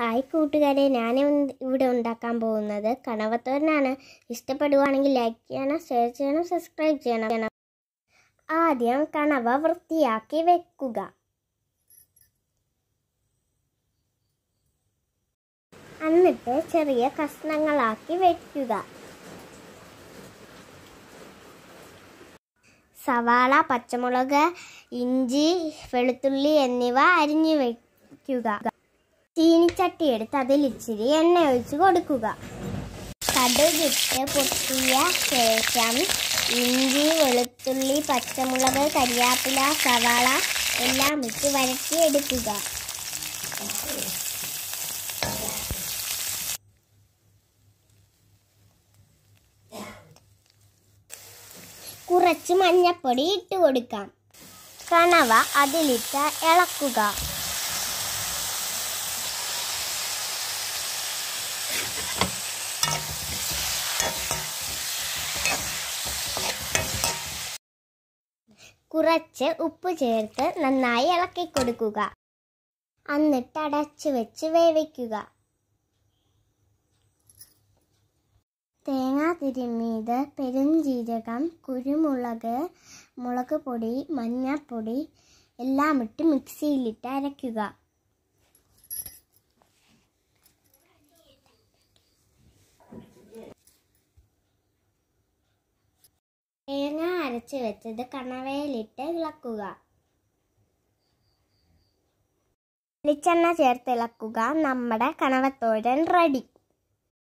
hi കൂട്ടുകാരെ ഞാൻ ഇവിടെ ഉണ്ടാക്കാൻ പോകുന്നത് കണവത്തോരനാണ് ഇഷ്ടപ്പെടുവാണെങ്കിൽ ലൈക്ക് ചെയ്യണം ഷെയർ ചെയ്യണം സബ്സ്ക്രൈബ് ചെയ്യണം ആദ്യം കണവ വൃത്തിയാക്കി വെക്കുക എന്നിട്ട് ചെറിയ കഷ്ണങ്ങളാക്കി വെക്കുക സവാള പച്ചമുളക് ഇഞ്ചി വെളുത്തുള്ളി എന്നിവ അരിഞ്ഞു വയ്ക്കുക ചീനിച്ചട്ടി എടുത്ത് അതിൽ ഇച്ചിരി എണ്ണ ഒഴിച്ച് കൊടുക്കുക കടുകിട്ട് പൊട്ടിയ ശേഷം ഇഞ്ചി വെളുത്തുള്ളി പച്ചമുളക് കരിയാപ്പില സവാള എല്ലാം ഇട്ട് വരട്ടിയെടുക്കുക കുറച്ച് മഞ്ഞപ്പൊടി ഇട്ട് കൊടുക്കാം കണവ അതിലിട്ട് ഇളക്കുക കുറച്ച് ഉപ്പ് ചേർത്ത് നന്നായി ഇളക്കി കൊടുക്കുക എന്നിട്ട് അടച്ചു വെച്ച് വേവിക്കുക തേങ്ങ തിരുമീത് പെരുംജീരകം കുരുമുളക് മുളക് പൊടി മഞ്ഞൾപ്പൊടി എല്ലാം ഇട്ട് മിക്സിയിലിട്ട് അരയ്ക്കുക കുഴച്ച് വെച്ചത് കണവയിലിട്ട് ഇളക്കുക വെളിച്ചെണ്ണ ചേർത്ത് ഇളക്കുക നമ്മുടെ കണവത്തോരൻ റെഡി